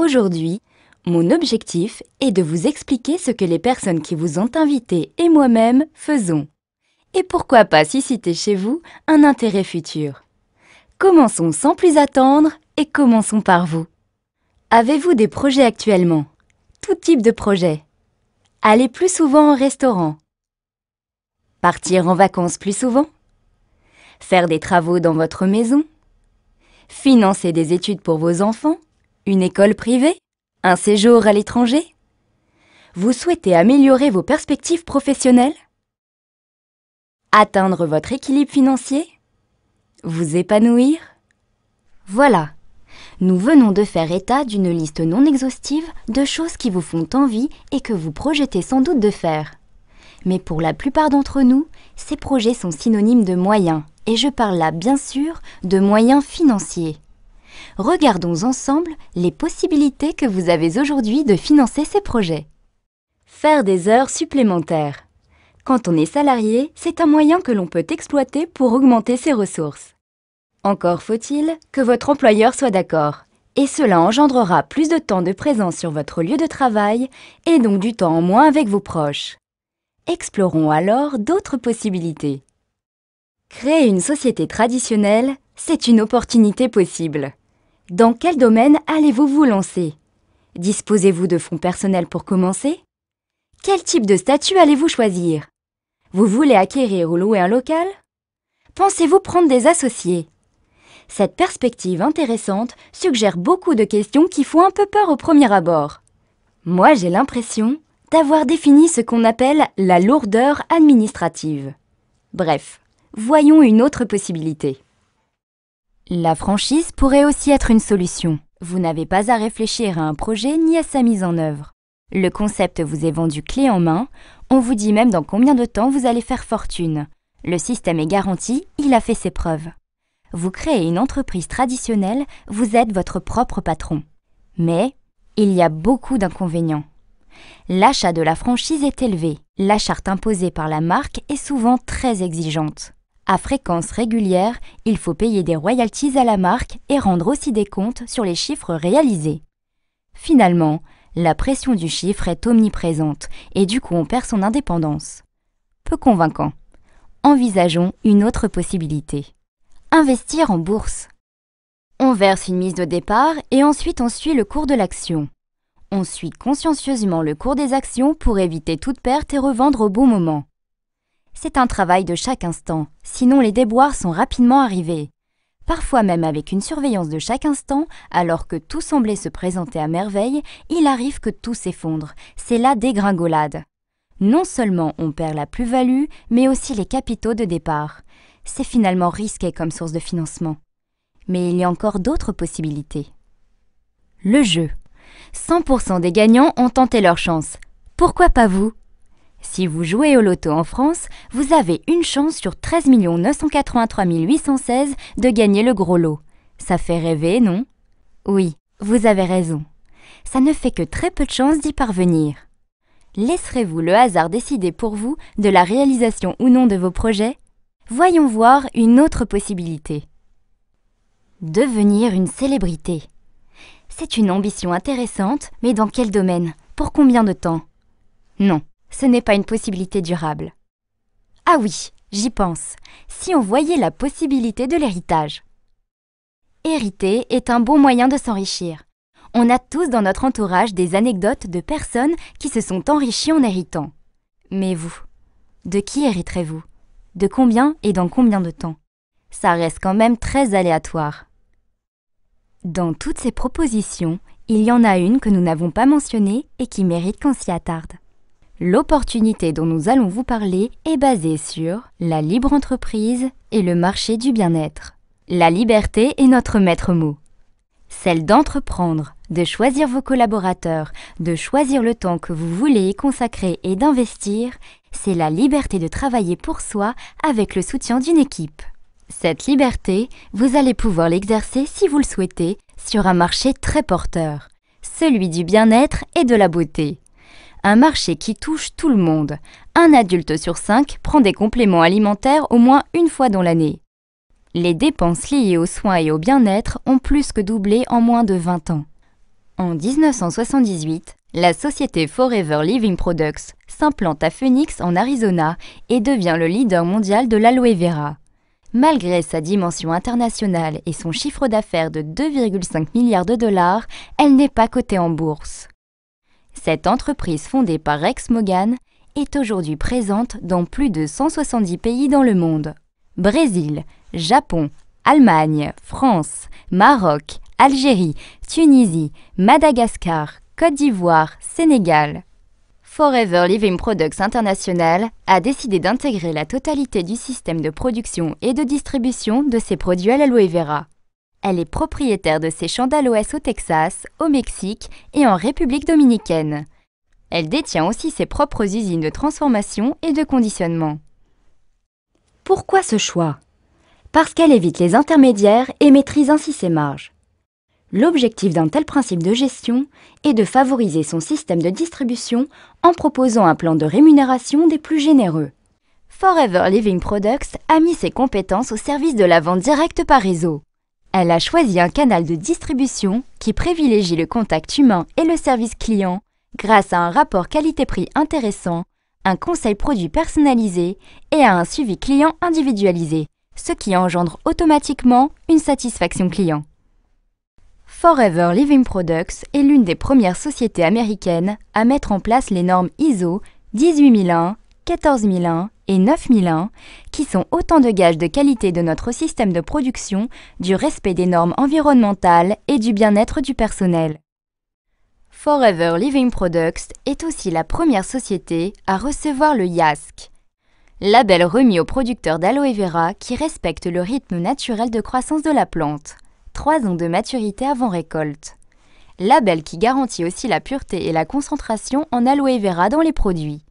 Aujourd'hui, mon objectif est de vous expliquer ce que les personnes qui vous ont invité et moi-même faisons. Et pourquoi pas susciter chez vous un intérêt futur. Commençons sans plus attendre et commençons par vous. Avez-vous des projets actuellement Tout type de projet. Aller plus souvent au restaurant. Partir en vacances plus souvent Faire des travaux dans votre maison Financer des études pour vos enfants une école privée Un séjour à l'étranger Vous souhaitez améliorer vos perspectives professionnelles Atteindre votre équilibre financier Vous épanouir Voilà, nous venons de faire état d'une liste non exhaustive de choses qui vous font envie et que vous projetez sans doute de faire. Mais pour la plupart d'entre nous, ces projets sont synonymes de moyens, et je parle là bien sûr de moyens financiers. Regardons ensemble les possibilités que vous avez aujourd'hui de financer ces projets. Faire des heures supplémentaires. Quand on est salarié, c'est un moyen que l'on peut exploiter pour augmenter ses ressources. Encore faut-il que votre employeur soit d'accord. Et cela engendrera plus de temps de présence sur votre lieu de travail et donc du temps en moins avec vos proches. Explorons alors d'autres possibilités. Créer une société traditionnelle, c'est une opportunité possible. Dans quel domaine allez-vous vous lancer Disposez-vous de fonds personnels pour commencer Quel type de statut allez-vous choisir Vous voulez acquérir ou louer un local Pensez-vous prendre des associés Cette perspective intéressante suggère beaucoup de questions qui font un peu peur au premier abord. Moi, j'ai l'impression d'avoir défini ce qu'on appelle la lourdeur administrative. Bref, voyons une autre possibilité. La franchise pourrait aussi être une solution. Vous n'avez pas à réfléchir à un projet ni à sa mise en œuvre. Le concept vous est vendu clé en main, on vous dit même dans combien de temps vous allez faire fortune. Le système est garanti, il a fait ses preuves. Vous créez une entreprise traditionnelle, vous êtes votre propre patron. Mais il y a beaucoup d'inconvénients. L'achat de la franchise est élevé, la charte imposée par la marque est souvent très exigeante. À fréquence régulière, il faut payer des royalties à la marque et rendre aussi des comptes sur les chiffres réalisés. Finalement, la pression du chiffre est omniprésente et du coup on perd son indépendance. Peu convaincant. Envisageons une autre possibilité. Investir en bourse. On verse une mise de départ et ensuite on suit le cours de l'action. On suit consciencieusement le cours des actions pour éviter toute perte et revendre au bon moment. C'est un travail de chaque instant, sinon les déboires sont rapidement arrivés. Parfois même avec une surveillance de chaque instant, alors que tout semblait se présenter à merveille, il arrive que tout s'effondre. C'est la dégringolade. Non seulement on perd la plus-value, mais aussi les capitaux de départ. C'est finalement risqué comme source de financement. Mais il y a encore d'autres possibilités. Le jeu. 100% des gagnants ont tenté leur chance. Pourquoi pas vous si vous jouez au loto en France, vous avez une chance sur 13 983 816 de gagner le gros lot. Ça fait rêver, non Oui, vous avez raison. Ça ne fait que très peu de chances d'y parvenir. Laisserez-vous le hasard décider pour vous de la réalisation ou non de vos projets Voyons voir une autre possibilité. Devenir une célébrité. C'est une ambition intéressante, mais dans quel domaine Pour combien de temps Non, ce n'est pas une possibilité durable. Ah oui, j'y pense. Si on voyait la possibilité de l'héritage. Hériter est un bon moyen de s'enrichir. On a tous dans notre entourage des anecdotes de personnes qui se sont enrichies en héritant. Mais vous, de qui hériterez-vous De combien et dans combien de temps Ça reste quand même très aléatoire. Dans toutes ces propositions, il y en a une que nous n'avons pas mentionnée et qui mérite qu'on s'y attarde. L'opportunité dont nous allons vous parler est basée sur la libre entreprise et le marché du bien-être. La liberté est notre maître mot. Celle d'entreprendre, de choisir vos collaborateurs, de choisir le temps que vous voulez y consacrer et d'investir, c'est la liberté de travailler pour soi avec le soutien d'une équipe. Cette liberté, vous allez pouvoir l'exercer si vous le souhaitez sur un marché très porteur, celui du bien-être et de la beauté un marché qui touche tout le monde. Un adulte sur cinq prend des compléments alimentaires au moins une fois dans l'année. Les dépenses liées aux soins et au bien-être ont plus que doublé en moins de 20 ans. En 1978, la société Forever Living Products s'implante à Phoenix en Arizona et devient le leader mondial de l'aloe vera. Malgré sa dimension internationale et son chiffre d'affaires de 2,5 milliards de dollars, elle n'est pas cotée en bourse. Cette entreprise fondée par Rex Mogan est aujourd'hui présente dans plus de 170 pays dans le monde. Brésil, Japon, Allemagne, France, Maroc, Algérie, Tunisie, Madagascar, Côte d'Ivoire, Sénégal. Forever Living Products International a décidé d'intégrer la totalité du système de production et de distribution de ses produits à l'aloe vera. Elle est propriétaire de ses champs d'aloès au Texas, au Mexique et en République dominicaine. Elle détient aussi ses propres usines de transformation et de conditionnement. Pourquoi ce choix Parce qu'elle évite les intermédiaires et maîtrise ainsi ses marges. L'objectif d'un tel principe de gestion est de favoriser son système de distribution en proposant un plan de rémunération des plus généreux. Forever Living Products a mis ses compétences au service de la vente directe par réseau. Elle a choisi un canal de distribution qui privilégie le contact humain et le service client grâce à un rapport qualité-prix intéressant, un conseil produit personnalisé et à un suivi client individualisé, ce qui engendre automatiquement une satisfaction client. Forever Living Products est l'une des premières sociétés américaines à mettre en place les normes ISO 18001 14001 et 9001, qui sont autant de gages de qualité de notre système de production, du respect des normes environnementales et du bien-être du personnel. Forever Living Products est aussi la première société à recevoir le Yask, label remis aux producteurs d'aloe vera qui respectent le rythme naturel de croissance de la plante, 3 ans de maturité avant récolte. Label qui garantit aussi la pureté et la concentration en aloe vera dans les produits.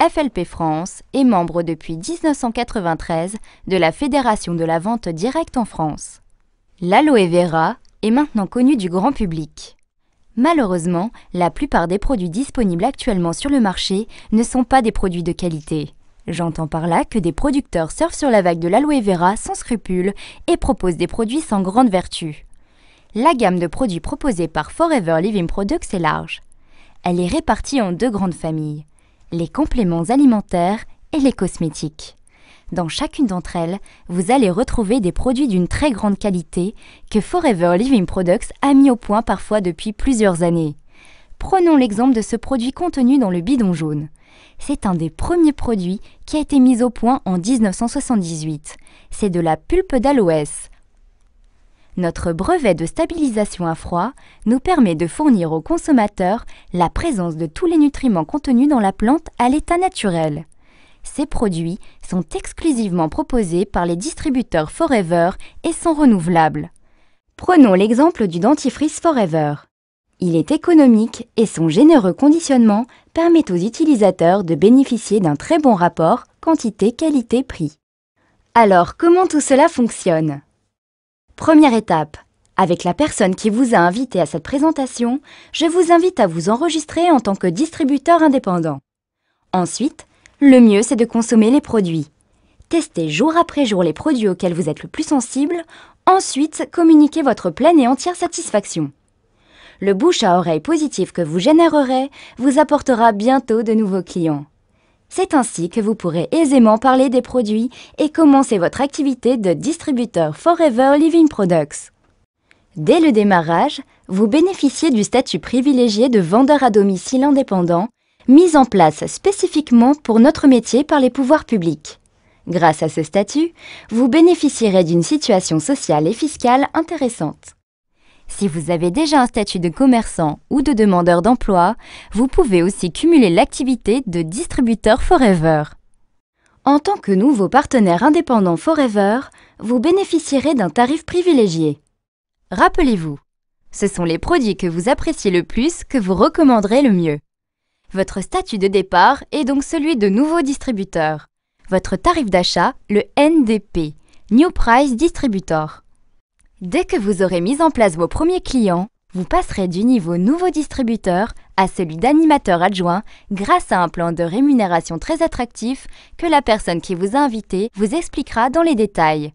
FLP France est membre depuis 1993 de la Fédération de la vente directe en France. L'aloe vera est maintenant connue du grand public. Malheureusement, la plupart des produits disponibles actuellement sur le marché ne sont pas des produits de qualité. J'entends par là que des producteurs surfent sur la vague de l'aloe vera sans scrupules et proposent des produits sans grande vertu. La gamme de produits proposés par Forever Living Products est large. Elle est répartie en deux grandes familles les compléments alimentaires et les cosmétiques. Dans chacune d'entre elles, vous allez retrouver des produits d'une très grande qualité que Forever Living Products a mis au point parfois depuis plusieurs années. Prenons l'exemple de ce produit contenu dans le bidon jaune. C'est un des premiers produits qui a été mis au point en 1978. C'est de la pulpe d'aloès. Notre brevet de stabilisation à froid nous permet de fournir aux consommateurs la présence de tous les nutriments contenus dans la plante à l'état naturel. Ces produits sont exclusivement proposés par les distributeurs Forever et sont renouvelables. Prenons l'exemple du dentifrice Forever. Il est économique et son généreux conditionnement permet aux utilisateurs de bénéficier d'un très bon rapport quantité-qualité-prix. Alors comment tout cela fonctionne Première étape. Avec la personne qui vous a invité à cette présentation, je vous invite à vous enregistrer en tant que distributeur indépendant. Ensuite, le mieux c'est de consommer les produits. Testez jour après jour les produits auxquels vous êtes le plus sensible, ensuite communiquez votre pleine et entière satisfaction. Le bouche à oreille positif que vous générerez vous apportera bientôt de nouveaux clients. C'est ainsi que vous pourrez aisément parler des produits et commencer votre activité de distributeur Forever Living Products. Dès le démarrage, vous bénéficiez du statut privilégié de vendeur à domicile indépendant, mis en place spécifiquement pour notre métier par les pouvoirs publics. Grâce à ce statut, vous bénéficierez d'une situation sociale et fiscale intéressante. Si vous avez déjà un statut de commerçant ou de demandeur d'emploi, vous pouvez aussi cumuler l'activité de distributeur Forever. En tant que nouveau partenaire indépendant Forever, vous bénéficierez d'un tarif privilégié. Rappelez-vous, ce sont les produits que vous appréciez le plus que vous recommanderez le mieux. Votre statut de départ est donc celui de nouveau distributeur. Votre tarif d'achat, le NDP, New Price Distributor. Dès que vous aurez mis en place vos premiers clients, vous passerez du niveau nouveau distributeur à celui d'animateur adjoint grâce à un plan de rémunération très attractif que la personne qui vous a invité vous expliquera dans les détails.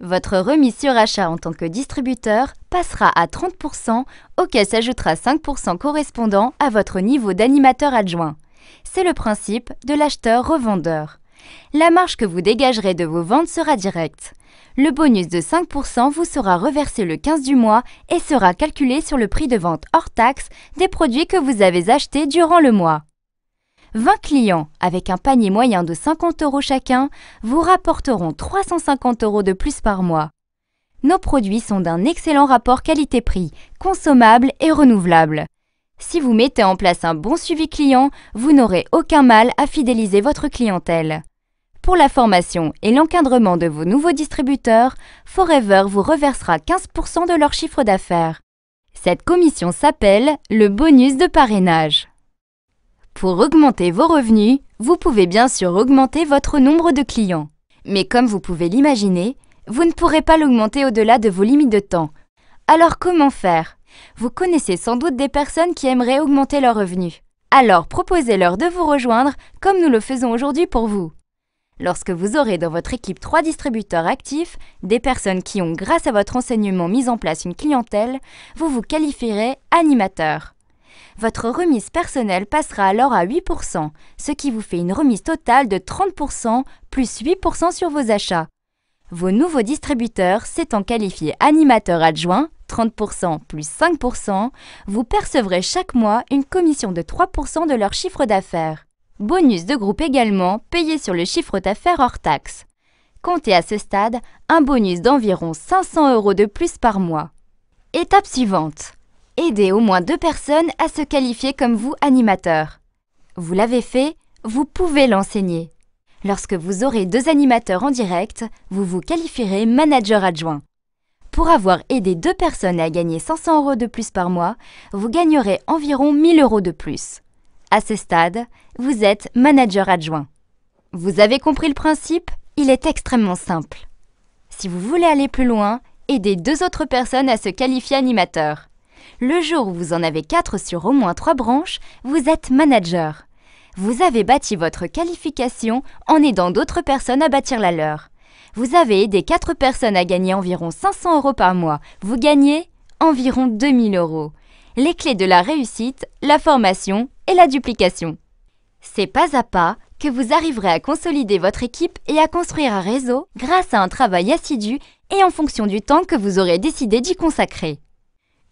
Votre remise sur achat en tant que distributeur passera à 30%, auquel s'ajoutera 5% correspondant à votre niveau d'animateur adjoint. C'est le principe de l'acheteur-revendeur. La marge que vous dégagerez de vos ventes sera directe. Le bonus de 5% vous sera reversé le 15 du mois et sera calculé sur le prix de vente hors taxe des produits que vous avez achetés durant le mois. 20 clients avec un panier moyen de 50 euros chacun vous rapporteront 350 euros de plus par mois. Nos produits sont d'un excellent rapport qualité-prix, consommables et renouvelables. Si vous mettez en place un bon suivi client, vous n'aurez aucun mal à fidéliser votre clientèle. Pour la formation et l'encadrement de vos nouveaux distributeurs, Forever vous reversera 15% de leur chiffre d'affaires. Cette commission s'appelle le bonus de parrainage. Pour augmenter vos revenus, vous pouvez bien sûr augmenter votre nombre de clients. Mais comme vous pouvez l'imaginer, vous ne pourrez pas l'augmenter au-delà de vos limites de temps. Alors comment faire Vous connaissez sans doute des personnes qui aimeraient augmenter leurs revenus. Alors proposez-leur de vous rejoindre comme nous le faisons aujourd'hui pour vous. Lorsque vous aurez dans votre équipe trois distributeurs actifs, des personnes qui ont grâce à votre enseignement mis en place une clientèle, vous vous qualifierez animateur. Votre remise personnelle passera alors à 8%, ce qui vous fait une remise totale de 30% plus 8% sur vos achats. Vos nouveaux distributeurs s'étant qualifiés animateurs adjoint » 30% plus 5%, vous percevrez chaque mois une commission de 3% de leur chiffre d'affaires. Bonus de groupe également, payé sur le chiffre d'affaires hors taxe. Comptez à ce stade un bonus d'environ 500 euros de plus par mois. Étape suivante. Aidez au moins deux personnes à se qualifier comme vous animateur. Vous l'avez fait, vous pouvez l'enseigner. Lorsque vous aurez deux animateurs en direct, vous vous qualifierez manager adjoint. Pour avoir aidé deux personnes à gagner 500 euros de plus par mois, vous gagnerez environ 1000 euros de plus. À ce stade, vous êtes manager adjoint. Vous avez compris le principe Il est extrêmement simple. Si vous voulez aller plus loin, aidez deux autres personnes à se qualifier animateur. Le jour où vous en avez quatre sur au moins trois branches, vous êtes manager. Vous avez bâti votre qualification en aidant d'autres personnes à bâtir la leur. Vous avez aidé quatre personnes à gagner environ 500 euros par mois. Vous gagnez environ 2000 euros. Les clés de la réussite, la formation la duplication. C'est pas à pas que vous arriverez à consolider votre équipe et à construire un réseau grâce à un travail assidu et en fonction du temps que vous aurez décidé d'y consacrer.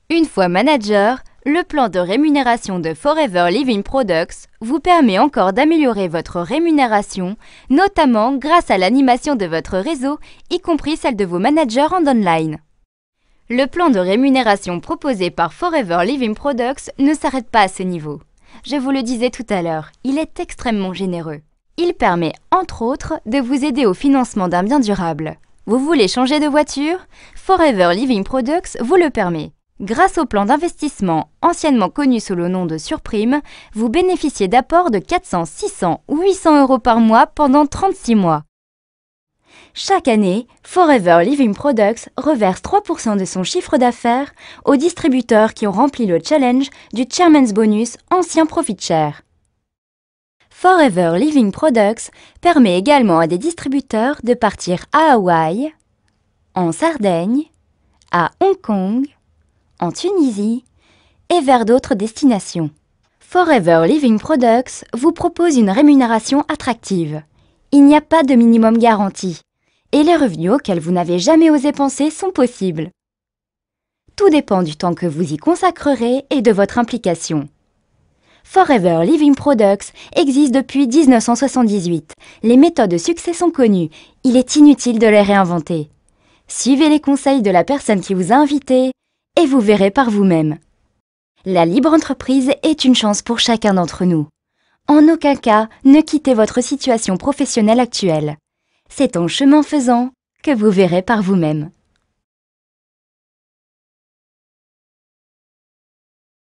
Une fois manager, le plan de rémunération de Forever Living Products vous permet encore d'améliorer votre rémunération, notamment grâce à l'animation de votre réseau, y compris celle de vos managers en online. Le plan de rémunération proposé par Forever Living Products ne s'arrête pas à ce niveau. Je vous le disais tout à l'heure, il est extrêmement généreux. Il permet, entre autres, de vous aider au financement d'un bien durable. Vous voulez changer de voiture Forever Living Products vous le permet. Grâce au plan d'investissement anciennement connu sous le nom de Surprime, vous bénéficiez d'apports de 400, 600 ou 800 euros par mois pendant 36 mois. Chaque année, Forever Living Products reverse 3% de son chiffre d'affaires aux distributeurs qui ont rempli le challenge du Chairman's Bonus Ancien Profit Share. Forever Living Products permet également à des distributeurs de partir à Hawaï, en Sardaigne, à Hong Kong, en Tunisie et vers d'autres destinations. Forever Living Products vous propose une rémunération attractive. Il n'y a pas de minimum garanti et les revenus auxquels vous n'avez jamais osé penser sont possibles. Tout dépend du temps que vous y consacrerez et de votre implication. Forever Living Products existe depuis 1978. Les méthodes de succès sont connues. Il est inutile de les réinventer. Suivez les conseils de la personne qui vous a invité et vous verrez par vous-même. La libre entreprise est une chance pour chacun d'entre nous. En aucun cas, ne quittez votre situation professionnelle actuelle c'est en chemin faisant que vous verrez par vous-même.